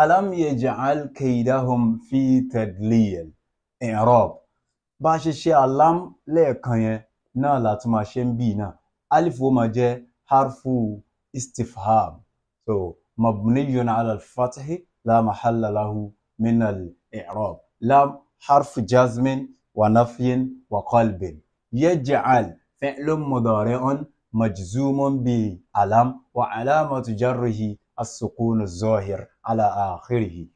ألم يجعل كيدهم في تدليل إعراب باش الشيء ألم لكن نا لا تماشين بينا ألف وما جاء حرف استفهام so, مبني على الفتح لا محل له من الإعراب لام حرف جزم ونفي وقلب يجعل فعل مضارع مجزوم بألم وعلامة جره السكون الظاهر على آخره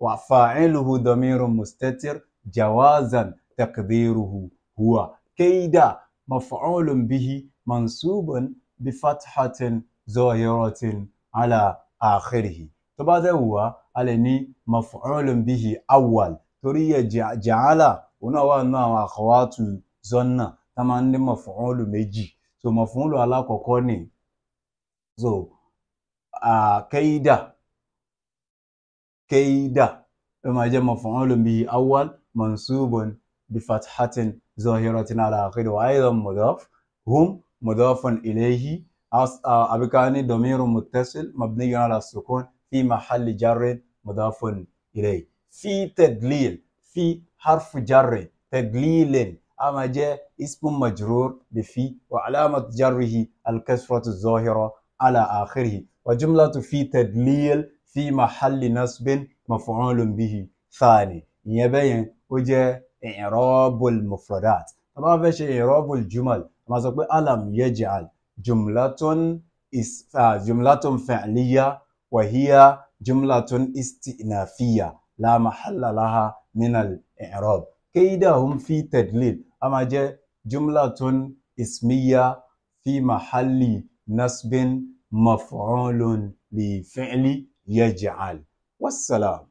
وفاعله ضمير مستتر جوازا تقديره هو كيد مفعول به منصوب بفتحة ظاهرة على آخره تبادل هو علني مفعول به أول تري جعل ونوانا وأخوات زنا تمام مفعول مجي so maf'ulu alákọ̀ọ́kọ́ ni so كيدا كيدا إما جاء مفعول به أول منصوب بفتحة ظاهرة على آخره وأيضا مضاف هم مضاف إليه أبكاني ضمير متصل مبني على السكون في محل جر مضاف إليه في تدليل في حرف جر تدليل أما جاء اسم مجرور بفي وعلامة جره الكسرة الظاهرة على آخره wàjúmọ́látù fi tẹ̀dílíyẹ́l fi mahalli nasbin maf'ulun bihi thani ìyẹn bẹ́ẹ̀ yẹn ó jẹ́ i'rabul mufradat a máa fẹ́ ṣe i'rabul jumal a máa sọ pé alam yaj'al jumlatun is uh, jumlatun fi'liya wa hiya jumlatun istinafiya la mahalla laha minal i'rab kaydahum fi tadlil a máa jẹ́ jumlatun ismiya fi mahalli nasbin مفعول بفعل يجعل والسلام